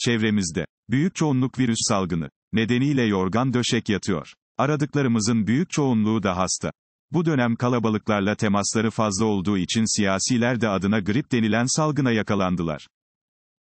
Çevremizde. Büyük çoğunluk virüs salgını. Nedeniyle yorgan döşek yatıyor. Aradıklarımızın büyük çoğunluğu da hasta. Bu dönem kalabalıklarla temasları fazla olduğu için siyasiler de adına grip denilen salgına yakalandılar.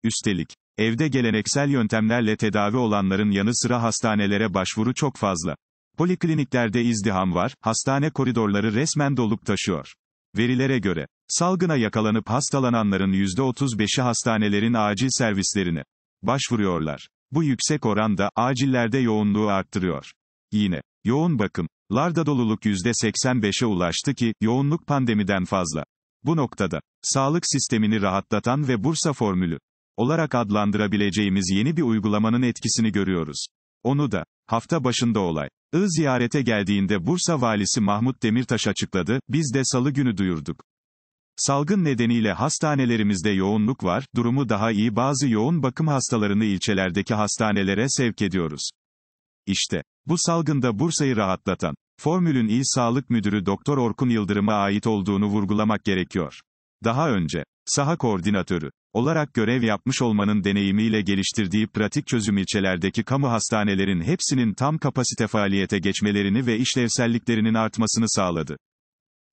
Üstelik, evde geleneksel yöntemlerle tedavi olanların yanı sıra hastanelere başvuru çok fazla. Polikliniklerde izdiham var, hastane koridorları resmen dolup taşıyor. Verilere göre, salgına yakalanıp hastalananların %35'i hastanelerin acil servislerine, başvuruyorlar. Bu yüksek oranda, acillerde yoğunluğu arttırıyor. Yine, yoğun bakım, larda doluluk %85'e ulaştı ki, yoğunluk pandemiden fazla. Bu noktada, sağlık sistemini rahatlatan ve Bursa formülü olarak adlandırabileceğimiz yeni bir uygulamanın etkisini görüyoruz. Onu da, hafta başında olay. I ziyarete geldiğinde Bursa Valisi Mahmut Demirtaş açıkladı, biz de salı günü duyurduk. Salgın nedeniyle hastanelerimizde yoğunluk var, durumu daha iyi bazı yoğun bakım hastalarını ilçelerdeki hastanelere sevk ediyoruz. İşte, bu salgında Bursa'yı rahatlatan, formülün İl Sağlık Müdürü Doktor Orkun Yıldırım'a ait olduğunu vurgulamak gerekiyor. Daha önce, saha koordinatörü olarak görev yapmış olmanın deneyimiyle geliştirdiği pratik çözüm ilçelerdeki kamu hastanelerin hepsinin tam kapasite faaliyete geçmelerini ve işlevselliklerinin artmasını sağladı.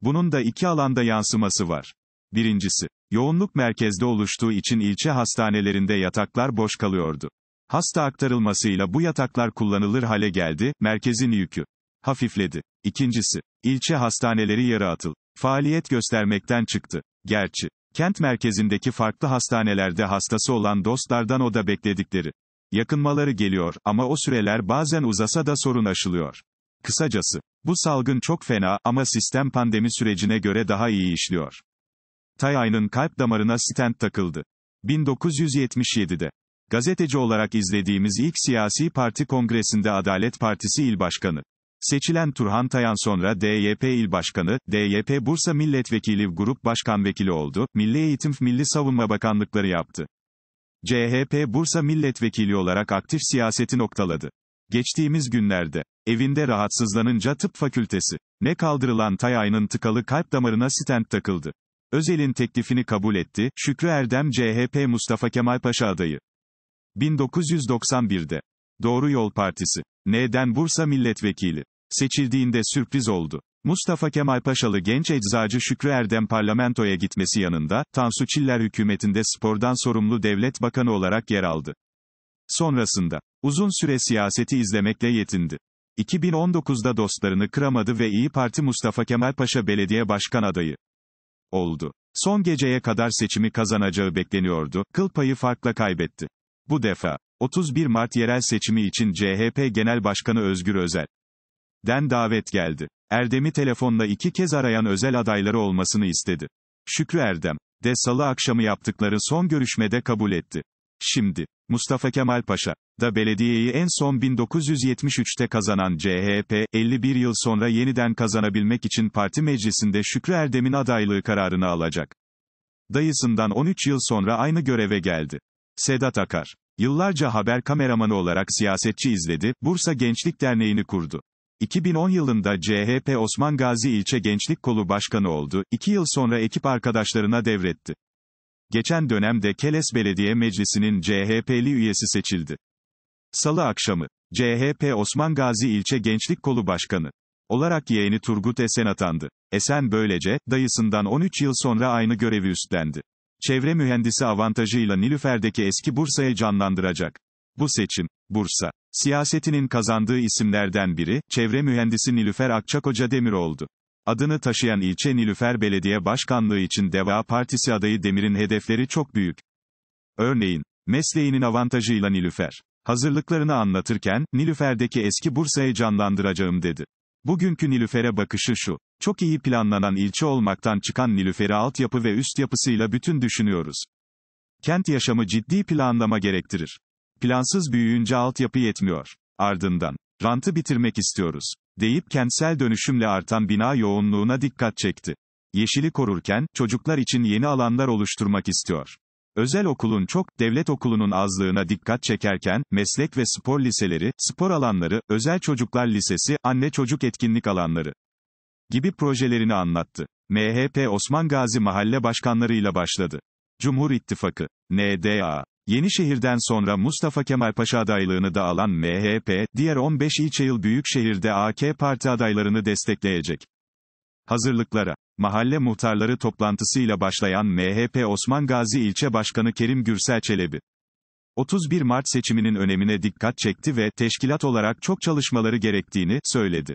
Bunun da iki alanda yansıması var. Birincisi, yoğunluk merkezde oluştuğu için ilçe hastanelerinde yataklar boş kalıyordu. Hasta aktarılmasıyla bu yataklar kullanılır hale geldi, merkezin yükü hafifledi. İkincisi, ilçe hastaneleri yarı atıl faaliyet göstermekten çıktı. Gerçi, kent merkezindeki farklı hastanelerde hastası olan dostlardan o da bekledikleri yakınmaları geliyor ama o süreler bazen uzasa da sorun aşılıyor. Kısacası, bu salgın çok fena ama sistem pandemi sürecine göre daha iyi işliyor. Tayay'ın kalp damarına stent takıldı. 1977'de. Gazeteci olarak izlediğimiz ilk siyasi parti kongresinde Adalet Partisi il başkanı. Seçilen Turhan Tayan sonra DYP il başkanı, DYP Bursa Milletvekili Grup Başkan Vekili oldu, Milli Eğitim Milli Savunma Bakanlıkları yaptı. CHP Bursa Milletvekili olarak aktif siyaseti noktaladı. Geçtiğimiz günlerde, evinde rahatsızlanınca tıp fakültesi, ne kaldırılan Tayay'ın tıkalı kalp damarına stent takıldı. Özel'in teklifini kabul etti, Şükrü Erdem CHP Mustafa Kemal Paşa adayı. 1991'de. Doğru Yol Partisi. N'den Bursa Milletvekili. Seçildiğinde sürpriz oldu. Mustafa Kemal Paşalı genç eczacı Şükrü Erdem parlamentoya gitmesi yanında, Tansu Çiller hükümetinde spordan sorumlu devlet bakanı olarak yer aldı. Sonrasında, uzun süre siyaseti izlemekle yetindi. 2019'da dostlarını kıramadı ve İyi Parti Mustafa Kemal Paşa belediye başkan adayı oldu. Son geceye kadar seçimi kazanacağı bekleniyordu, kıl payı farkla kaybetti. Bu defa, 31 Mart yerel seçimi için CHP Genel Başkanı Özgür Özel den davet geldi. Erdem'i telefonla iki kez arayan özel adayları olmasını istedi. Şükrü Erdem, de salı akşamı yaptıkları son görüşmede kabul etti. Şimdi, Mustafa Kemal Paşa, da belediyeyi en son 1973'te kazanan CHP, 51 yıl sonra yeniden kazanabilmek için parti meclisinde Şükrü Erdem'in adaylığı kararını alacak. Dayısından 13 yıl sonra aynı göreve geldi. Sedat Akar. Yıllarca haber kameramanı olarak siyasetçi izledi, Bursa Gençlik Derneği'ni kurdu. 2010 yılında CHP Osman Gazi ilçe Gençlik Kolu Başkanı oldu, 2 yıl sonra ekip arkadaşlarına devretti. Geçen dönemde Keles Belediye Meclisi'nin CHP'li üyesi seçildi. Salı akşamı, CHP Osman Gazi ilçe Gençlik Kolu Başkanı olarak yeğeni Turgut Esen atandı. Esen böylece, dayısından 13 yıl sonra aynı görevi üstlendi. Çevre mühendisi avantajıyla Nilüfer'deki eski Bursa'yı canlandıracak. Bu seçim, Bursa, siyasetinin kazandığı isimlerden biri, çevre mühendisi Nilüfer Akçakoca Demir oldu. Adını taşıyan ilçe Nilüfer Belediye Başkanlığı için Deva Partisi adayı Demir'in hedefleri çok büyük. Örneğin, mesleğinin avantajıyla Nilüfer. Hazırlıklarını anlatırken, Nilüfer'deki eski Bursa'yı canlandıracağım dedi. Bugünkü Nilüfer'e bakışı şu. Çok iyi planlanan ilçe olmaktan çıkan Nilüfer'i altyapı ve üst yapısıyla bütün düşünüyoruz. Kent yaşamı ciddi planlama gerektirir. Plansız büyüyünce altyapı yetmiyor. Ardından, rantı bitirmek istiyoruz, deyip kentsel dönüşümle artan bina yoğunluğuna dikkat çekti. Yeşili korurken, çocuklar için yeni alanlar oluşturmak istiyor. Özel okulun çok, devlet okulunun azlığına dikkat çekerken, meslek ve spor liseleri, spor alanları, özel çocuklar lisesi, anne çocuk etkinlik alanları gibi projelerini anlattı. MHP Osman Gazi mahalle başkanlarıyla başladı. Cumhur İttifakı, NDA, Yenişehir'den sonra Mustafa Kemal Paşa adaylığını da alan MHP, diğer 15 ilçe yıl büyükşehirde AK Parti adaylarını destekleyecek. Hazırlıklara Mahalle muhtarları toplantısıyla başlayan MHP Osman Gazi ilçe Başkanı Kerim Gürsel Çelebi, 31 Mart seçiminin önemine dikkat çekti ve teşkilat olarak çok çalışmaları gerektiğini söyledi.